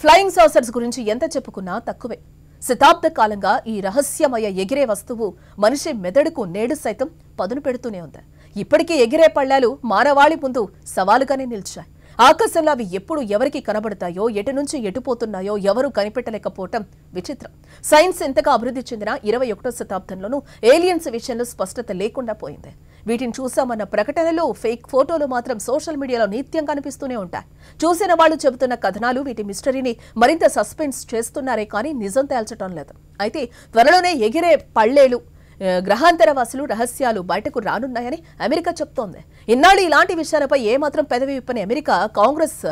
flying saucers గురించి ఎంత చెప్పుకున్నా తక్కువే శతాబ్ద కాలంగా ఈ రహస్యమయ ఎగిరే వస్తువు మనిషి మెదడుకు నేడు సైతం పదును పెడుతూనే ఉంది ఇప్పటికీ ఎగిరే పళ్ళాలు మానవాళి ముందు సవాలుగానే నిలిచాయి ఆకాశంలో అవి ఎప్పుడు ఎవరికి కనబడతాయో ఎటు నుంచి ఎటుపోతున్నాయో ఎవరు కనిపెట్టలేకపోవటం విచిత్రం సైన్స్ ఎంతగా అభివృద్ధి చెందిన ఇరవై ఒకటో శతాబ్దంలోనూ ఏలియన్స్ విషయంలో స్పష్టత లేకుండా పోయింది వీటిని చూశామన్న ప్రకటనలు ఫేక్ ఫోటోలు మాత్రం సోషల్ మీడియాలో నిత్యం కనిపిస్తూనే ఉంటాయి చూసిన వాళ్ళు చెబుతున్న కథనాలు వీటి మిస్టరీని మరింత సస్పెన్స్ చేస్తున్నారే కానీ నిజం తేల్చడం లేదు అయితే త్వరలోనే ఎగిరే పళ్ళేలు గ్రహాంతరవాసులు రహస్యాలు బయటకు రానున్నాయని అమెరికా చెప్తోంది ఇన్నాళ్ళు ఇలాంటి విషయాలపై ఏమాత్రం పెదవి విప్పని అమెరికా కాంగ్రెస్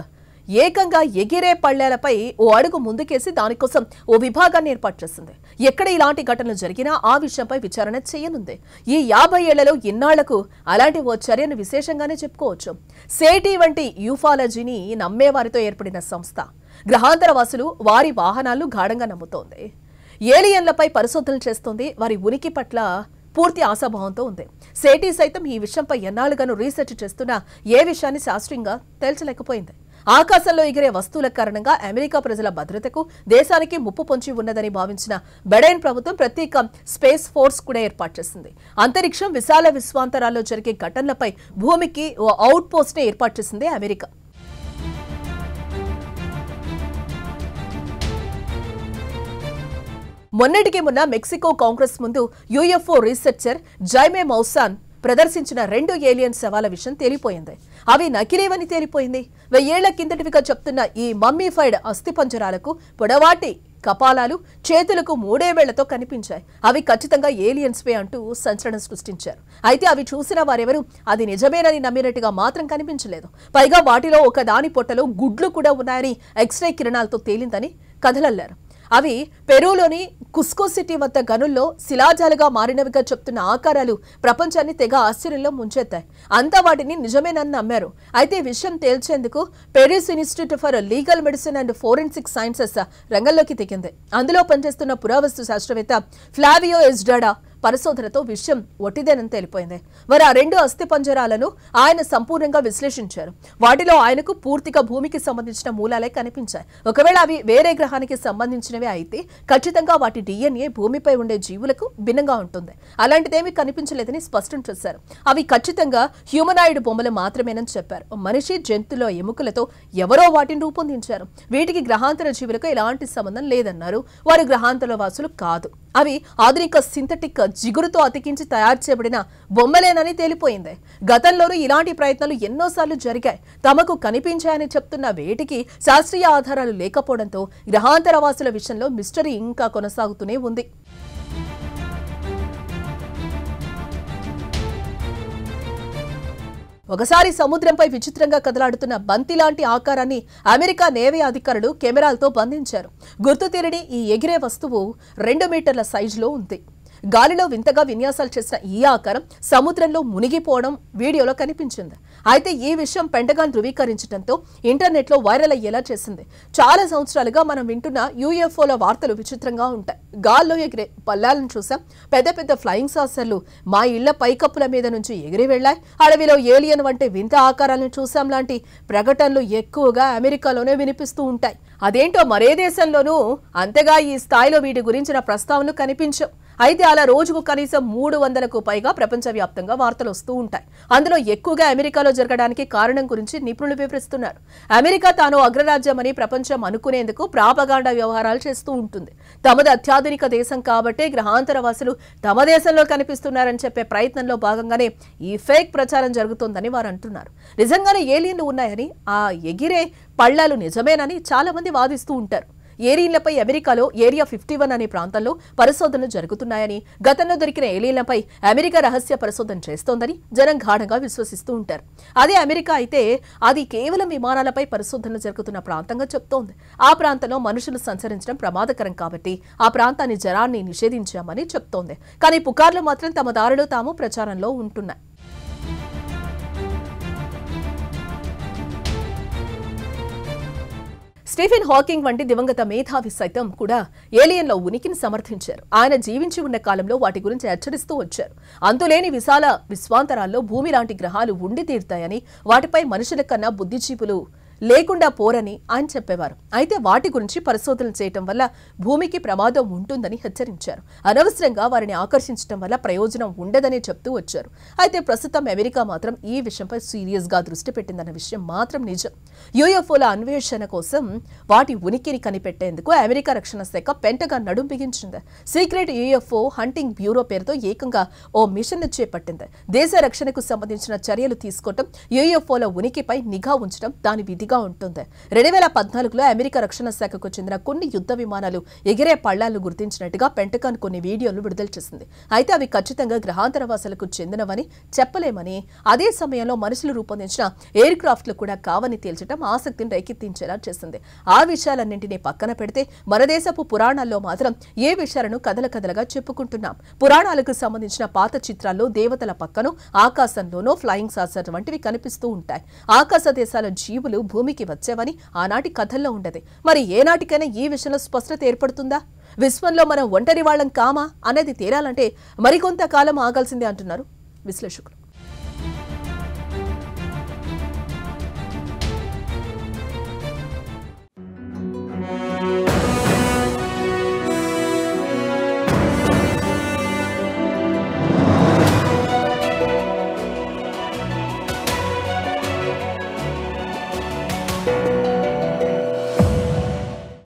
ఏకంగా ఎగిరే పళ్లేలపై ఓ అడుగు ముందుకేసి దానికోసం ఓ విభాగాన్ని ఏర్పాటు చేసింది ఎక్కడ ఇలాంటి ఘటనలు జరిగినా ఆ విషయంపై విచారణ చేయనుంది ఈ యాభై ఏళ్లలో ఇన్నాళ్లకు అలాంటి ఓ చర్యను విశేషంగానే చెప్పుకోవచ్చు సేటీ వంటి యూఫాలజీని నమ్మేవారితో ఏర్పడిన సంస్థ గ్రహాంతర వాసులు వారి వాహనాలు గాఢంగా నమ్ముతోంది ఏలియన్లపై పరిశోధనలు చేస్తోంది వారి ఉనికి పట్ల పూర్తి ఆశాభావంతో ఉంది సేటీ సైతం ఈ విషయంపై ఎన్నాళ్ళుగాను రీసెర్చ్ చేస్తున్నా ఏ విషయాన్ని శాస్త్రీయంగా తేల్చలేకపోయింది ఆకాశంలో ఎగిరే వస్తువుల కారణంగా అమెరికా ప్రజల భద్రతకు దేశానికి ముప్పు పొంచి ఉన్నదని భావించిన బెడైన్ ప్రభుత్వం ప్రత్యేక స్పేస్ ఫోర్స్ కూడా ఏర్పాటు చేసింది అంతరిక్షం విశాల విశ్వాంతరాల్లో జరిగే ఘటనలపై భూమికి ఓ అవుట్ పోస్ట్ ని ఏర్పాటు చేసింది అమెరికా మొన్నటికి మొన్న మెక్సికో కాంగ్రెస్ ముందు యుఎఫ్ఓ రీసెర్చర్ జైమే మౌసాన్ ప్రదర్శించిన రెండు ఏలియన్ శవాల విషయం తేలిపోయింది అవి నకిలేవని తేలిపోయింది వెయ్యేళ్ల కిందటివిగా చెప్తున్న ఈ మమ్మీఫైడ్ అస్థిపంజరాలకు పొడవాటి కపాలాలు చేతులకు మూడేవేళ్లతో కనిపించాయి అవి ఖచ్చితంగా ఏలియన్స్పే అంటూ సంచలనం సృష్టించారు అయితే అవి చూసిన వారెవరూ అది నిజమేనని నమ్మినట్టుగా మాత్రం కనిపించలేదు పైగా వాటిలో ఒక దాని పొట్టలో గుడ్లు కూడా ఉన్నాయని ఎక్స్రే కిరణాలతో తేలిందని కథలల్లారు అవి పెరూలోని కుస్కో సిటీ వద్ద గనుల్లో శిలాజాలుగా మారినవిగా చెప్తున్న ఆకారాలు ప్రపంచాన్ని తెగ ఆశ్చర్యంలో ముంచెత్తాయి అంతా వాటిని నిజమేనని నమ్మారు అయితే విషయం తేల్చేందుకు Paris institute for legal medicine and forensic sciences రంగంలోకి దిగింది అందులో పనిచేస్తున్న పురావస్తు శాస్త్రవేత్త ఫ్లావియో ఎస్డాడా పరిశోధనతో విషయం ఒట్టిదేనని తెలిపోయింది మరి ఆ రెండు అస్థిపంజరాలను ఆయన సంపూర్ణంగా విశ్లేషించారు వాటిలో ఆయనకు పూర్తిగా భూమికి సంబంధించిన మూలాలే కనిపించాయి ఒకవేళ అవి వేరే గ్రహానికి సంబంధించినవి అయితే ఖచ్చితంగా వాటి డిఎన్ఏ భూమిపై ఉండే జీవులకు భిన్నంగా ఉంటుంది అలాంటిదేమీ కనిపించలేదని స్పష్టం చేశారు అవి ఖచ్చితంగా హ్యూమనాయిడ్ బొమ్మలు మాత్రమేనని చెప్పారు మనిషి జంతువుల ఎముకలతో ఎవరో వాటిని రూపొందించారు వీటికి గ్రహాంతర జీవులకు ఎలాంటి సంబంధం లేదన్నారు వారు గ్రహాంతర వాసులు కాదు అవి ఆధునిక సింథటిక్ జిగురుతో అతికించి తయారు చేయబడిన బొమ్మలేనని తేలిపోయింది గతంలోనూ ఇలాంటి ప్రయత్నాలు ఎన్నోసార్లు జరిగాయి తమకు కనిపించాయని చెప్తున్న వేటికి శాస్త్రీయ ఆధారాలు లేకపోవడంతో వాసుల విషయంలో మిస్టరీ ఇంకా కొనసాగుతూనే ఉంది ఒకసారి సముద్రంపై విచిత్రంగా కదలాడుతున్న బంతి లాంటి ఆకారాన్ని అమెరికా నేవీ అధికారులు కెమెరాలతో బంధించారు గుర్తు తీరిని ఈ ఎగిరే వస్తువు రెండు మీటర్ల సైజులో ఉంది గాలిలో వింతగా విన్యాసాలు చేసిన ఈ ఆకారం సముద్రంలో మునిగిపోవడం వీడియోలో కనిపించింది అయితే ఈ విషయం పెంటగాన్ ధృవీకరించడంతో ఇంటర్నెట్లో వైరల్ అయ్యేలా చేసింది చాలా సంవత్సరాలుగా మనం వింటున్న యుఎఫ్ఓల వార్తలు విచిత్రంగా ఉంటాయి గాల్లో ఎగిరే పల్లాలను చూసాం పెద్ద పెద్ద ఫ్లయింగ్ సాసర్లు మా ఇళ్ల పైకప్పుల మీద నుంచి ఎగిరి వెళ్ళాయి అడవిలో ఏలియన్ వంటి వింత ఆకారాలను చూసాం లాంటి ప్రకటనలు ఎక్కువగా అమెరికాలోనే వినిపిస్తూ ఉంటాయి అదేంటో మరే దేశంలోనూ అంతగా ఈ స్థాయిలో వీటి గురించిన ప్రస్తావనలు కనిపించవు అయితే అలా రోజుకు కనీసం మూడు వందలకు పైగా ప్రపంచవ్యాప్తంగా వార్తలు వస్తూ ఉంటాయి అందులో ఎక్కువగా అమెరికాలో జరగడానికి కారణం గురించి నిపుణులు వివరిస్తున్నారు అమెరికా తాను అగ్రరాజ్యమని ప్రపంచం అనుకునేందుకు ప్రాపగాండ వ్యవహారాలు చేస్తూ ఉంటుంది తమది అత్యాధునిక దేశం కాబట్టే గ్రహాంతర వాసులు తమ దేశంలో కనిపిస్తున్నారని చెప్పే ప్రయత్నంలో భాగంగానే ఈ ఫేక్ ప్రచారం జరుగుతోందని వారు అంటున్నారు నిజంగానే ఏలియన్లు ఉన్నాయని ఆ ఎగిరే పళ్ళాలు నిజమేనని చాలా మంది వాదిస్తూ ఉంటారు ఏలీన్లపై అమెరికాలో ఏరియా ఫిఫ్టీ వన్ అనే ప్రాంతంలో పరిశోధనలు జరుగుతున్నాయని గతంలో దొరికిన ఏలీన్లపై అమెరికా రహస్య పరిశోధన చేస్తోందని జనం గాఢంగా విశ్వసిస్తూ ఉంటారు అదే అమెరికా అయితే అది కేవలం విమానాలపై పరిశోధనలు జరుగుతున్న ప్రాంతంగా చెప్తోంది ఆ ప్రాంతంలో మనుషులు సంచరించడం ప్రమాదకరం కాబట్టి ఆ ప్రాంతాన్ని జనాన్ని నిషేధించామని చెప్తోంది కానీ పుకార్లు మాత్రం తమ దారిలో తాము ప్రచారంలో ఉంటున్నాయి స్టీఫెన్ హాకింగ్ వంటి దివంగత మేధావి సైతం కూడా ఏలియన్ల ఉనికిని సమర్థించారు ఆయన జీవించి ఉన్న కాలంలో వాటి గురించి హెచ్చరిస్తూ వచ్చారు అంతులేని విశాల విశ్వాంతరాల్లో భూమి లాంటి గ్రహాలు ఉండి తీరుతాయని వాటిపై మనుషుల కన్నా బుద్ధిజీవులు లేకుండా పోరని ఆయన చెప్పేవారు అయితే వాటి గురించి పరిశోధనలు చేయటం వల్ల భూమికి ప్రమాదం ఉంటుందని హెచ్చరించారు అనవసరంగా వారిని ఆకర్షించడం వల్ల ప్రయోజనం ఉండదని చెప్తూ వచ్చారు అయితే ప్రస్తుతం అమెరికా మాత్రం ఈ విషయంపై సీరియస్ గా దృష్టి పెట్టిందన్న విషయం మాత్రం నిజం యుఎఫ్ఓల అన్వేషణ కోసం వాటి ఉనికిని కనిపెట్టేందుకు అమెరికా రక్షణ శాఖ పెంటగా నడుం బిగించింది సీక్రెట్ యూఎఫ్ఓ హంటింగ్ బ్యూరో పేరుతో ఏకంగా ఓ మిషన్ చేపట్టింది దేశ రక్షణకు సంబంధించిన చర్యలు తీసుకోవటం యుఎఫ్ఓల ఉనికిపై నిఘా ఉంచడం దాని విధి గా ఉంటుంది రెండు వేల పద్నాలుగులో అమెరికా రక్షణ శాఖకు చెందిన కొన్ని యుద్ధ విమానాలు ఎగిరే పళ్లాలను గుర్తించినట్టుగా పెంటకాన్ కొన్ని వీడియోలు విడుదల చేసింది అయితే అవి ఖచ్చితంగా గ్రహాంతరవాసులకు చెందినవని చెప్పలేమని అదే సమయంలో మనుషులు రూపొందించిన ఎయిర్ క్రాఫ్ట్లు కూడా కావని తేల్చడం ఆసక్తిని రేకెత్తించేలా చేసింది ఆ విషయాలన్నింటినీ పక్కన పెడితే మనదేశపు పురాణాల్లో మాత్రం ఏ విషయాలను కథల కథలుగా చెప్పుకుంటున్నాం పురాణాలకు సంబంధించిన పాత చిత్రాల్లో దేవతల పక్కను ఆకాశంలోనో ఫ్లయింగ్ సాసర్ వంటివి కనిపిస్తూ ఉంటాయి ఆకాశ దేశాల జీవులు భూమికి వచ్చావని ఆనాటి కథల్లో ఉండదే మరి ఏనాటికైనా ఈ విషయంలో స్పష్టత ఏర్పడుతుందా విశ్వంలో మనం ఒంటరి వాళ్ళం కామా అనేది తేరాలంటే మరికొంతకాలం ఆగాల్సిందే అంటున్నారు విశ్లేషకులు